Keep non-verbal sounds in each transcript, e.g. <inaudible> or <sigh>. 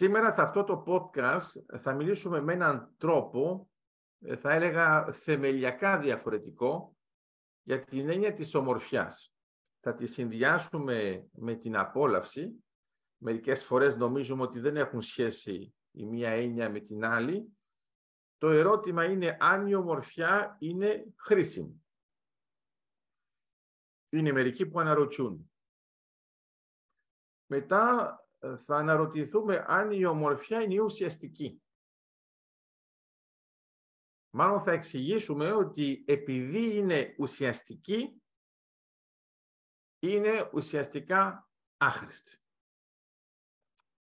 Σήμερα σε αυτό το podcast θα μιλήσουμε με έναν τρόπο, ε, θα έλεγα θεμελιακά διαφορετικό, για την έννοια της ομορφιάς. Θα τη συνδυάσουμε με την απόλαυση. Μερικές φορές νομίζουμε ότι δεν έχουν σχέση η μία έννοια με την άλλη. Το ερώτημα είναι αν η ομορφιά είναι χρήσιμη. Είναι μερικοί που αναρωτιούν. Μετά ε, θα αναρωτηθούμε αν η ομορφιά είναι ουσιαστική. Μάλλον θα εξηγήσουμε ότι επειδή είναι ουσιαστική, είναι ουσιαστικά άχρηστη.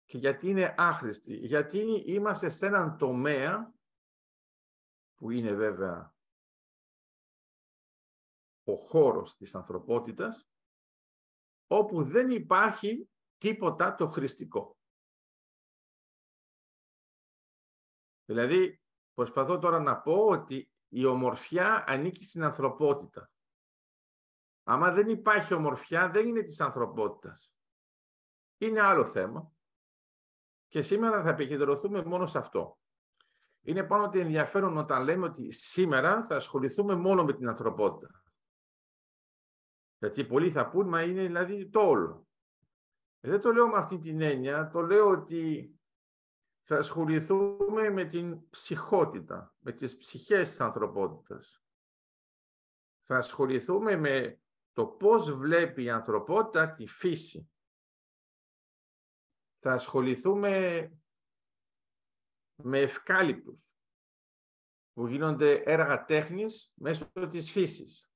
Και γιατί είναι άχρηστη. Γιατί είμαστε σε έναν τομέα που είναι βέβαια ο χώρος της ανθρωπότητας, όπου δεν υπάρχει τίποτα το χρηστικό. Δηλαδή, προσπαθώ τώρα να πω ότι η ομορφιά ανήκει στην ανθρωπότητα. Άμα δεν υπάρχει ομορφιά, δεν είναι της ανθρωπότητας. Είναι άλλο θέμα. Και σήμερα θα επικεντρωθούμε μόνο σε αυτό. Είναι πάνω ότι ενδιαφέρον όταν λέμε ότι σήμερα θα ασχοληθούμε μόνο με την ανθρωπότητα. Γιατί πολλοί θα πούν, μα είναι δηλαδή το όλο. Ε, δεν το λέω με αυτή την έννοια, το λέω ότι θα ασχοληθούμε με την ψυχότητα, με τις ψυχές της ανθρωπότητας. Θα ασχοληθούμε με το πώς βλέπει η ανθρωπότητα τη φύση. Θα ασχοληθούμε με ευκάλυπτους που γίνονται έργα τέχνης μέσω της φύσης.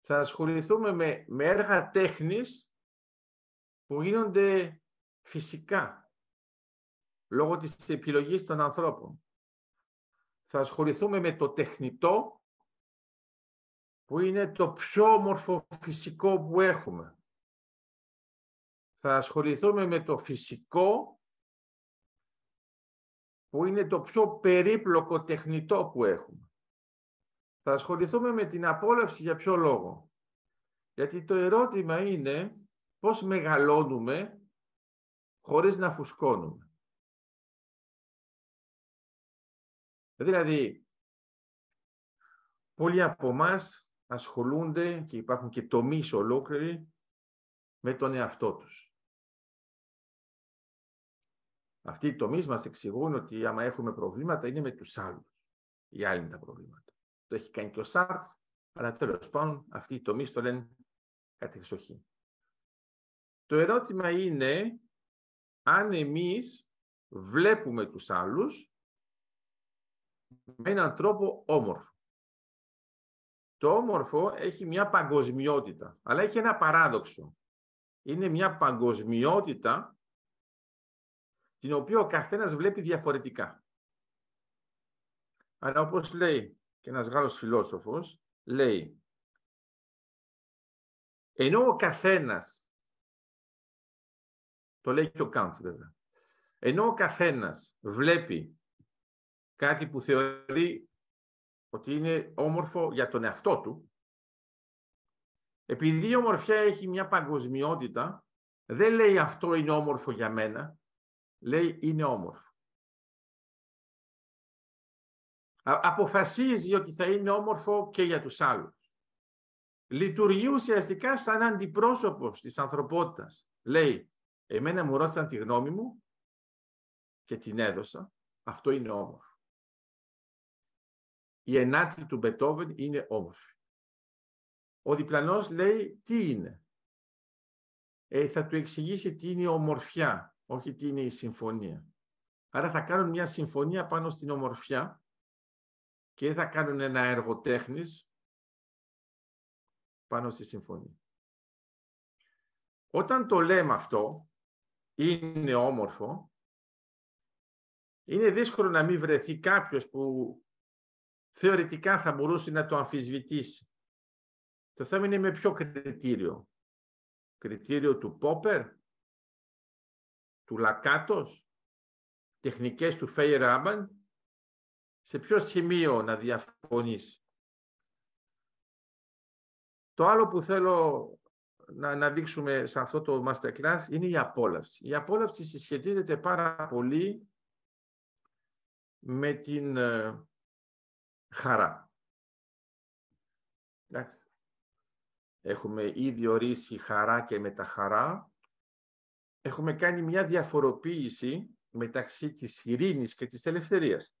Θα ασχοληθούμε με, με έργα τέχνης που γίνονται φυσικά λόγω της επιλογής των ανθρώπων. Θα ασχοληθούμε με το τεχνητό που είναι το πιο όμορφο φυσικό που έχουμε. Θα ασχοληθούμε με το φυσικό που είναι το πιο περίπλοκο τεχνητό που έχουμε. Θα ασχοληθούμε με την απόλαυση για ποιο λόγο. Γιατί το ερώτημα είναι πώς μεγαλώνουμε χωρίς να φουσκώνουμε. Δηλαδή, πολλοί από εμάς ασχολούνται και υπάρχουν και τομείς ολόκληροι με τον εαυτό τους. Αυτοί οι τομείς μας εξηγούν ότι άμα έχουμε προβλήματα είναι με τους άλλους, Οι άλλοι είναι τα προβλήματα. Το έχει κάνει και ο Σάρτ, αλλά τέλος πάντων αυτοί οι τομείς το λένε κατεξοχήν. Το ερώτημα είναι αν εμείς βλέπουμε τους άλλους με έναν τρόπο όμορφο. Το όμορφο έχει μια παγκοσμιότητα, αλλά έχει ένα παράδοξο. Είναι μια παγκοσμιότητα την οποία ο καθένας βλέπει διαφορετικά. Αλλά όπως λέει και ένας Γάλλος φιλόσοφος, λέει, ενώ ο καθένας το λέει και ο Καντ, βέβαια. Ενώ ο καθένας βλέπει κάτι που θεωρεί ότι είναι όμορφο για τον εαυτό του, επειδή η ομορφιά έχει μια παγκοσμιότητα, δεν λέει αυτό είναι όμορφο για μένα, λέει είναι όμορφο. Αποφασίζει ότι θα είναι όμορφο και για τους άλλους. Λειτουργεί ουσιαστικά σαν αντιπρόσωπος της ανθρωπότητας. Λέει, Εμένα μου ρώτησαν τη γνώμη μου και την έδωσα. Αυτό είναι όμορφο. Η ενάτη του Μπετόβεν είναι όμορφη. Ο διπλανός λέει τι είναι. Ε, θα του εξηγήσει τι είναι η ομορφιά, όχι τι είναι η συμφωνία. Άρα θα κάνουν μια συμφωνία πάνω στην ομορφιά και θα κάνουν ένα έργο τέχνης πάνω στη συμφωνία. Όταν το λέμε αυτό, είναι όμορφο, είναι δύσκολο να μην βρεθεί κάποιος που θεωρητικά θα μπορούσε να το αμφισβητήσει. Το θέμα είναι με ποιο κριτήριο. Κριτήριο του Πόπερ, του Λακάτος, τεχνικές του Φέιρ Άμπαν, σε ποιο σημείο να διαφωνείς. Το άλλο που θέλω να δείξουμε σε αυτό το masterclass είναι η απόλαυση. Η απόλαυση συσχετίζεται πάρα πολύ με την ε, χαρά. Έχουμε ήδη ορίσει χαρά και μεταχαρά. Έχουμε κάνει μια διαφοροποίηση μεταξύ της ειρήνης και της ελευθερίας.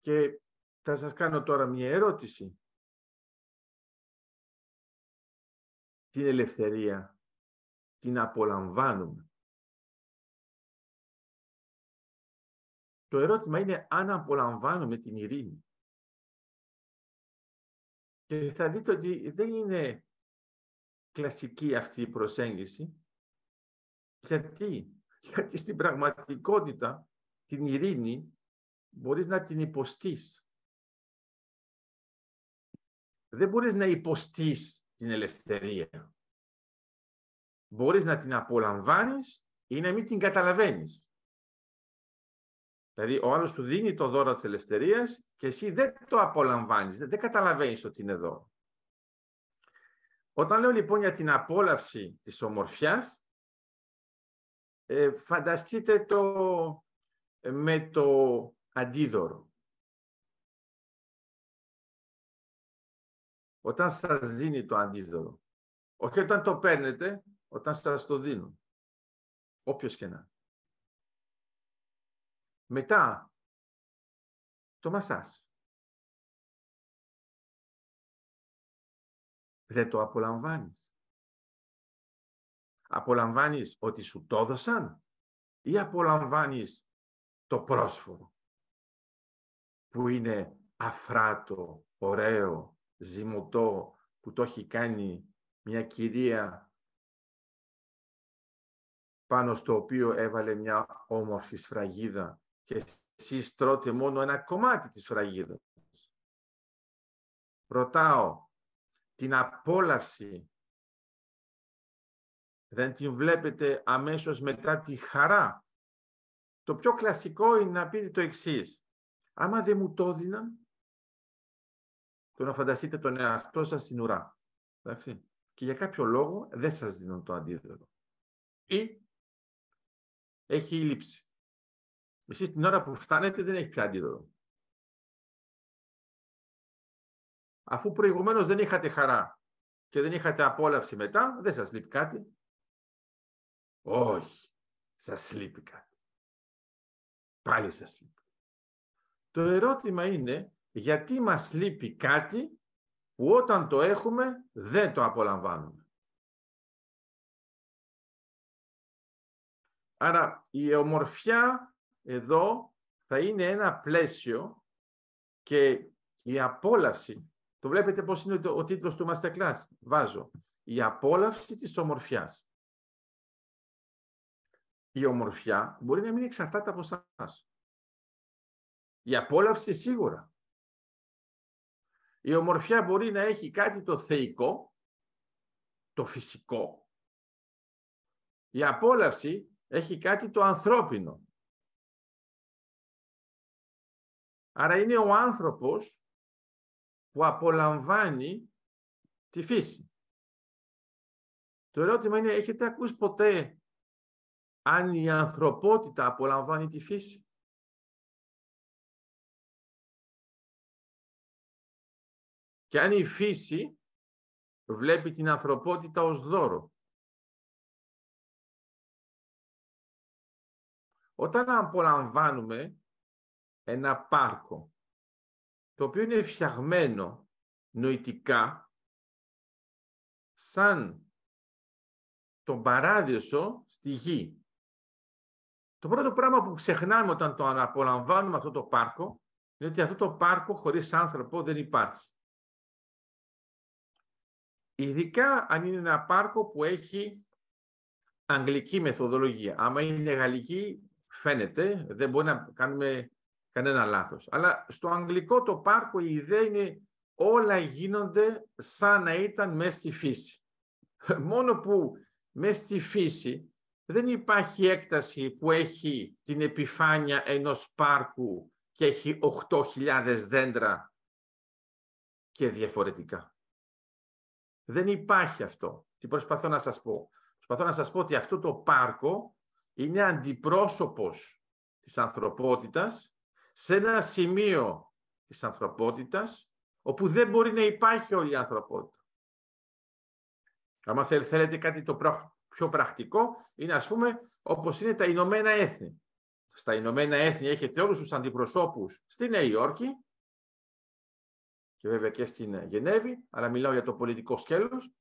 Και θα σας κάνω τώρα μια ερώτηση. την ελευθερία την απολαμβάνουμε. Το ερώτημα είναι αν απολαμβάνουμε την ειρήνη. Και θα δείτε ότι δεν είναι κλασική αυτή η προσέγγιση. Γιατί, Γιατί στην πραγματικότητα την ειρήνη μπορείς να την υποστείς. Δεν μπορείς να υποστείς την ελευθερία. Μπορείς να την απολαμβάνεις ή να μην την καταλαβαίνεις. Δηλαδή ο άλλος σου δίνει το δώρο της ελευθερίας και εσύ δεν το απολαμβάνεις, δεν καταλαβαίνεις ότι είναι δώρο. Όταν λέω λοιπόν για την απόλαυση της ομορφιάς, ε, φανταστείτε το ε, με το αντίδωρο. όταν σας δίνει το αντίδωρο. Όχι όταν το παίρνετε, όταν σας το δίνουν. Όποιος και να. Μετά, το μασάζ. Δεν το απολαμβάνεις. Απολαμβάνεις ότι σου το δώσαν ή απολαμβάνεις το πρόσφορο που είναι αφράτο, ωραίο, ζυμωτό που το έχει κάνει μια κυρία πάνω στο οποίο έβαλε μια όμορφη σφραγίδα και εσείς τρώτε μόνο ένα κομμάτι της σφραγίδας. Ρωτάω, την απόλαυση δεν την βλέπετε αμέσως μετά τη χαρά. Το πιο κλασικό είναι να πείτε το εξής. Άμα δεν μου το δίναν, το να φανταστείτε τον εαυτό σας στην ουρά. Εντάξει. Και για κάποιο λόγο δεν σας δίνουν το αντίδοτο. Ή έχει λήψη. Εσείς την ώρα που φτάνετε δεν έχει πια αντίδοτο. Αφού προηγουμένως δεν είχατε χαρά και δεν είχατε απόλαυση μετά, δεν σας λείπει κάτι. Όχι, σας λείπει κάτι. Πάλι σας λείπει. Το ερώτημα είναι γιατί μας λείπει κάτι που όταν το έχουμε δεν το απολαμβάνουμε. Άρα η ομορφιά εδώ θα είναι ένα πλαίσιο και η απόλαυση, το βλέπετε πώς είναι ο τίτλος του Masterclass, βάζω, η απόλαυση της ομορφιάς. Η ομορφιά μπορεί να μην εξαρτάται από εσάς. Η απόλαυση σίγουρα. Η ομορφιά μπορεί να έχει κάτι το θεϊκό, το φυσικό. Η απόλαυση έχει κάτι το ανθρώπινο. Άρα είναι ο άνθρωπος που απολαμβάνει τη φύση. Το ερώτημα είναι, έχετε ακούσει ποτέ αν η ανθρωπότητα απολαμβάνει τη φύση. Και αν η φύση βλέπει την ανθρωπότητα ως δώρο. Όταν απολαμβάνουμε ένα πάρκο, το οποίο είναι φτιαγμένο νοητικά, σαν τον παράδεισο στη γη. Το πρώτο πράγμα που ξεχνάμε όταν το απολαμβάνουμε αυτό το πάρκο, είναι ότι αυτό το πάρκο χωρίς άνθρωπο δεν υπάρχει. Ειδικά αν είναι ένα πάρκο που έχει αγγλική μεθοδολογία. Άμα είναι γαλλική, φαίνεται, δεν μπορεί να κάνουμε κανένα λάθος. Αλλά στο αγγλικό το πάρκο η ιδέα είναι όλα γίνονται σαν να ήταν μέσα στη φύση. <laughs> Μόνο που μέσα στη φύση δεν υπάρχει έκταση που έχει την επιφάνεια ενός πάρκου και έχει 8.000 δέντρα και διαφορετικά. Δεν υπάρχει αυτό. Τι προσπαθώ να σας πω. Προσπαθώ να σας πω ότι αυτό το πάρκο είναι αντιπρόσωπος της ανθρωπότητας σε ένα σημείο της ανθρωπότητας όπου δεν μπορεί να υπάρχει όλη η ανθρωπότητα. Αν θέλετε κάτι το πιο πρακτικό, είναι ας πούμε όπως είναι τα Ηνωμένα Έθνη. Στα Ηνωμένα Έθνη έχετε όλους τους αντιπροσώπους στη Νέα Υόρκη και βέβαια και στην Γενέβη, αλλά μιλάω για το πολιτικό σκέλος,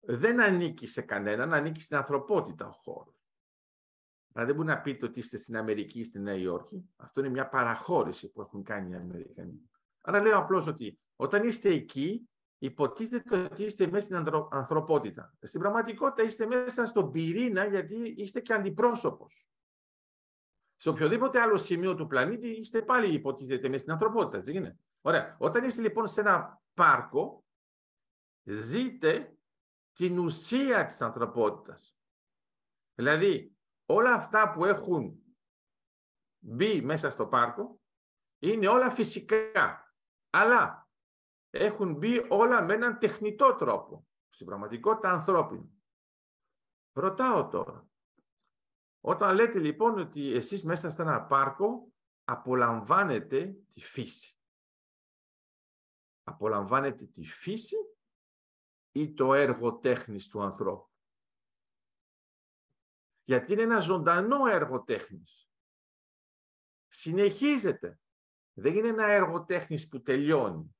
δεν ανήκει σε κανέναν, ανήκει στην ανθρωπότητα ο χώρος. Αλλά δεν μπορεί να πείτε ότι είστε στην Αμερική ή στη Νέα Υόρκη. Αυτό είναι μια παραχώρηση που έχουν κάνει οι Αμερικανοί. Άρα λέω απλώς ότι όταν είστε εκεί, υποτίθεται ότι είστε μέσα στην ανθρωπότητα. Στην πραγματικότητα είστε μέσα στον πυρήνα, γιατί είστε και αντιπρόσωπος. Σε οποιοδήποτε άλλο σημείο του πλανήτη είστε πάλι υποτίθεται μέσα στην ανθρωπότητα, έτσι Ωραία. Όταν είσαι λοιπόν σε ένα πάρκο, ζείτε την ουσία της ανθρωπότητας. Δηλαδή, όλα αυτά που έχουν μπει μέσα στο πάρκο είναι όλα φυσικά. Αλλά έχουν μπει όλα με έναν τεχνητό τρόπο. Στην πραγματικότητα ανθρώπινη. Ρωτάω τώρα. Όταν λέτε λοιπόν ότι εσείς μέσα σε ένα πάρκο απολαμβάνετε τη φύση. Απολαμβάνετε τη φύση ή το έργο τέχνης του ανθρώπου. Γιατί είναι ένα ζωντανό έργο τέχνης. Συνεχίζεται. Δεν είναι ένα έργο τέχνης που τελειώνει.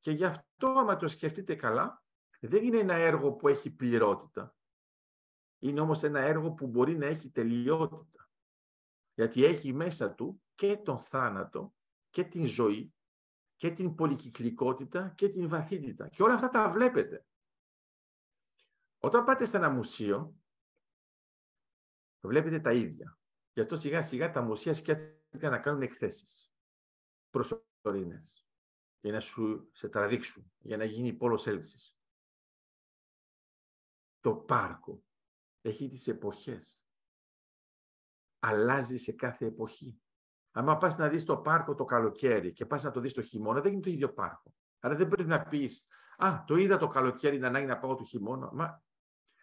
Και γι' αυτό, άμα το σκεφτείτε καλά, δεν είναι ένα έργο που έχει πληρότητα. Είναι όμως ένα έργο που μπορεί να έχει τελειότητα. Γιατί έχει μέσα του και τον θάνατο και την ζωή και την πολυκυκλικότητα και την βαθύτητα. Και όλα αυτά τα βλέπετε. Όταν πάτε σε ένα μουσείο, βλέπετε τα ίδια. Γι' αυτό σιγά σιγά τα μουσεία σκέφτηκαν να κάνουν εκθέσεις προσωρινές για να σου σε τραβήξουν, για να γίνει πόλος έλξης. Το πάρκο έχει τις εποχές. Αλλάζει σε κάθε εποχή. Αν πας να δεις το πάρκο το καλοκαίρι και πας να το δεις το χειμώνα, δεν είναι το ίδιο πάρκο. Άρα δεν πρέπει να πεις, Α, το είδα το καλοκαίρι, να ανάγκη να πάω το χειμώνα. Μα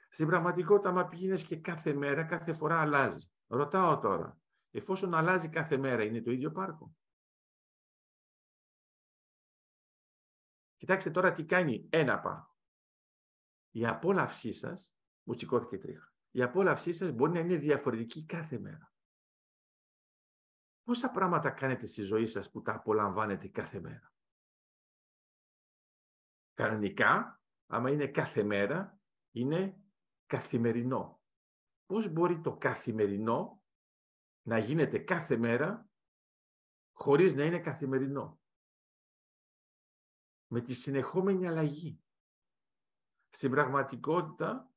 στην πραγματικότητα, άμα πηγαίνει και κάθε μέρα, κάθε φορά αλλάζει. Ρωτάω τώρα, εφόσον αλλάζει κάθε μέρα, είναι το ίδιο πάρκο. Κοιτάξτε τώρα τι κάνει ένα πάρκο. Η απόλαυσή σας, μου σηκώθηκε τρίχα. Η απόλαυσή σας μπορεί να είναι διαφορετική κάθε μέρα. Πόσα πράγματα κάνετε στη ζωή σας που τα απολαμβάνετε κάθε μέρα. Κανονικά, άμα είναι κάθε μέρα, είναι καθημερινό. Πώς μπορεί το καθημερινό να γίνεται κάθε μέρα χωρίς να είναι καθημερινό. Με τη συνεχόμενη αλλαγή. Στην πραγματικότητα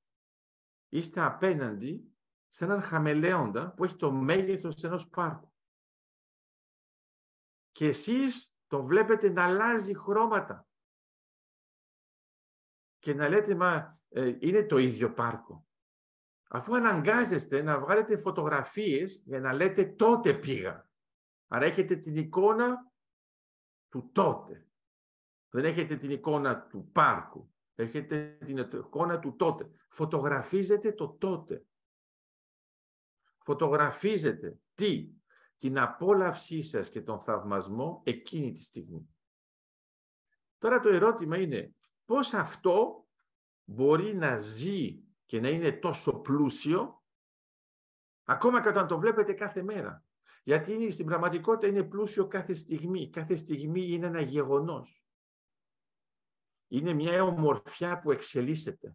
είστε απέναντι σε έναν χαμελέοντα που έχει το μέγεθος ενός πάρκου και εσείς το βλέπετε να αλλάζει χρώματα και να λέτε μα ε, είναι το ίδιο πάρκο. Αφού αναγκάζεστε να βγάλετε φωτογραφίες για να λέτε τότε πήγα. Άρα έχετε την εικόνα του τότε. Δεν έχετε την εικόνα του πάρκου. Έχετε την εικόνα του τότε. Φωτογραφίζετε το τότε. Φωτογραφίζετε τι την απόλαυσή σας και τον θαυμασμό εκείνη τη στιγμή. Τώρα το ερώτημα είναι πώς αυτό μπορεί να ζει και να είναι τόσο πλούσιο ακόμα και όταν το βλέπετε κάθε μέρα. Γιατί είναι, στην πραγματικότητα είναι πλούσιο κάθε στιγμή. Κάθε στιγμή είναι ένα γεγονός. Είναι μια ομορφιά που εξελίσσεται.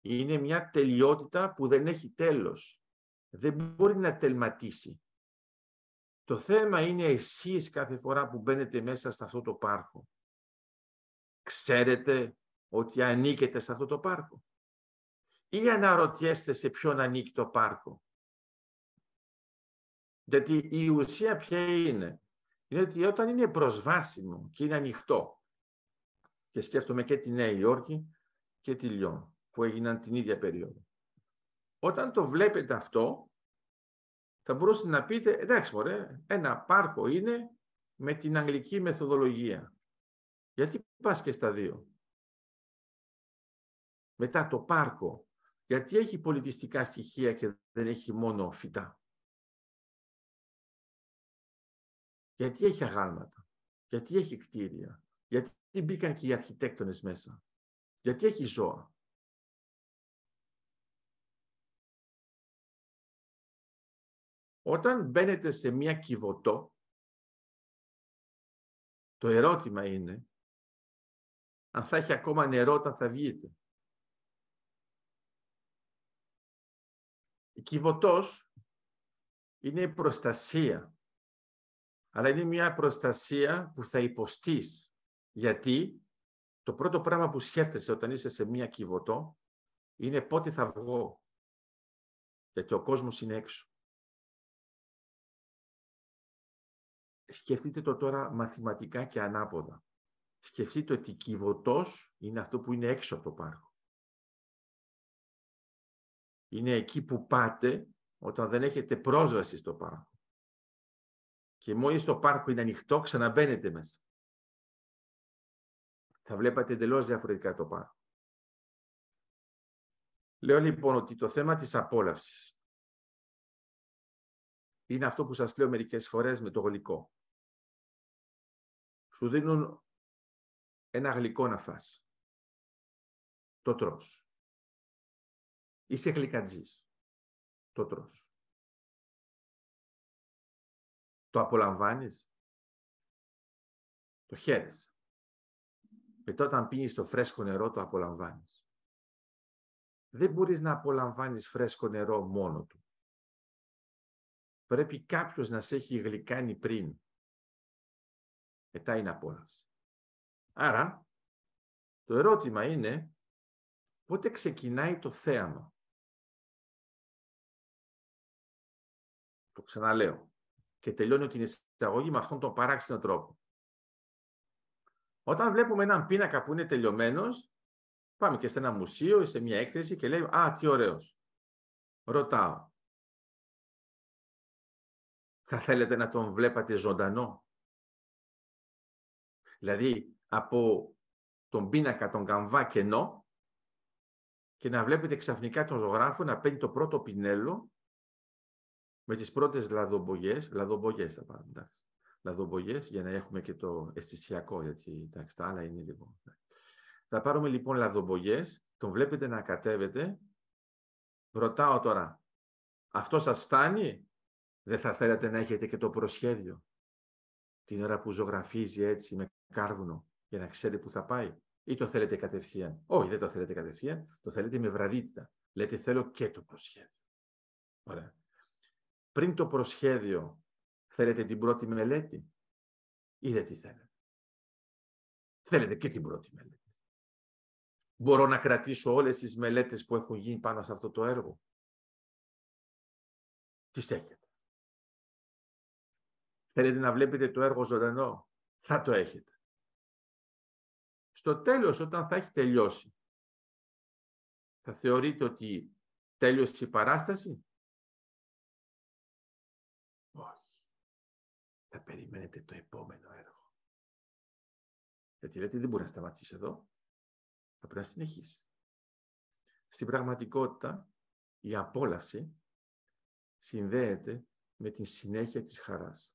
Είναι μια τελειότητα που δεν έχει τέλος. Δεν μπορεί να τελματίσει. Το θέμα είναι εσείς κάθε φορά που μπαίνετε μέσα σε αυτό το πάρκο. Ξέρετε ότι ανήκετε σε αυτό το πάρκο. Ή αναρωτιέστε σε ποιον ανήκει το πάρκο. Γιατί η ουσία ποια είναι. Είναι ότι όταν είναι προσβάσιμο και είναι ανοιχτό και σκέφτομαι και τη Νέα Υόρκη και τη Λιόν που έγιναν την ίδια περίοδο. Όταν το βλέπετε αυτό θα μπορούσατε να πείτε, εντάξει μωρέ, ένα πάρκο είναι με την αγγλική μεθοδολογία. Γιατί πας και στα δύο. Μετά το πάρκο, γιατί έχει πολιτιστικά στοιχεία και δεν έχει μόνο φυτά. Γιατί έχει αγάλματα, γιατί έχει κτίρια, γιατί μπήκαν και οι αρχιτέκτονες μέσα, γιατί έχει ζώα. Όταν μπαίνετε σε μία κυβωτό, το ερώτημα είναι αν θα έχει ακόμα νερό όταν θα βγείτε. Η κυβωτός είναι η προστασία, αλλά είναι μια προστασία που θα υποστείς. Γιατί το πρώτο πράγμα που σκέφτεσαι όταν είσαι σε μια κυβωτό είναι πότε θα βγω. Γιατί ο κόσμος είναι έξω. σκεφτείτε το τώρα μαθηματικά και ανάποδα. Σκεφτείτε ότι κυβωτός είναι αυτό που είναι έξω από το πάρκο. Είναι εκεί που πάτε όταν δεν έχετε πρόσβαση στο πάρκο. Και μόλις το πάρκο είναι ανοιχτό, ξαναμπαίνετε μέσα. Θα βλέπατε εντελώς διαφορετικά το πάρκο. Λέω λοιπόν ότι το θέμα της απόλαυσης είναι αυτό που σας λέω μερικές φορές με το γλυκό σου δίνουν ένα γλυκό να φας. Το τρως. Είσαι γλυκαντζής. Το τρως. Το απολαμβάνεις. Το χαίρεσαι. Μετά όταν πίνεις το φρέσκο νερό το απολαμβάνεις. Δεν μπορείς να απολαμβάνεις φρέσκο νερό μόνο του. Πρέπει κάποιος να σε έχει γλυκάνει πριν μετά είναι απόλαυση. Άρα, το ερώτημα είναι πότε ξεκινάει το θέαμα. Το ξαναλέω. Και τελειώνω την εισαγωγή με αυτόν τον παράξενο τρόπο. Όταν βλέπουμε έναν πίνακα που είναι τελειωμένος, πάμε και σε ένα μουσείο ή σε μια έκθεση και λέμε «Α, τι ωραίος». Ρωτάω. Θα θέλετε να τον βλέπατε ζωντανό. Δηλαδή από τον πίνακα τον καμβά κενό και να βλέπετε ξαφνικά τον ζωγράφο να παίρνει το πρώτο πινέλο με τις πρώτες λαδομπογιές, λαδομπογιές θα πάρουμε, εντάξει, λαδομπογιές για να έχουμε και το αισθησιακό, γιατί εντάξει, τα άλλα είναι λίγο. Θα πάρουμε λοιπόν λαδομπογιές, τον βλέπετε να κατέβετε. Ρωτάω τώρα, αυτό σας φτάνει, δεν θα θέλατε να έχετε και το προσχέδιο την ώρα που ζωγραφίζει έτσι με κάρβουνο για να ξέρει που θα πάει. Ή το θέλετε κατευθείαν. Όχι, δεν το θέλετε κατευθείαν. Το θέλετε με βραδύτητα. Λέτε θέλω και το προσχέδιο. Ωραία. Πριν το προσχέδιο θέλετε την πρώτη μελέτη. ή δεν τη θέλετε. Θέλετε και την πρώτη μελέτη. Μπορώ να κρατήσω όλες τις μελέτες που έχουν γίνει πάνω σε αυτό το έργο. Τις έχετε. Θέλετε να βλέπετε το έργο ζωντανό. Θα το έχετε. Στο τέλος, όταν θα έχει τελειώσει, θα θεωρείτε ότι τέλειωσε η παράσταση. Όχι. Θα περιμένετε το επόμενο έργο. Γιατί λέτε δεν μπορεί να σταματήσει εδώ. Θα πρέπει να συνεχίσει. Στην πραγματικότητα, η απόλαυση συνδέεται με την συνέχεια της χαράς.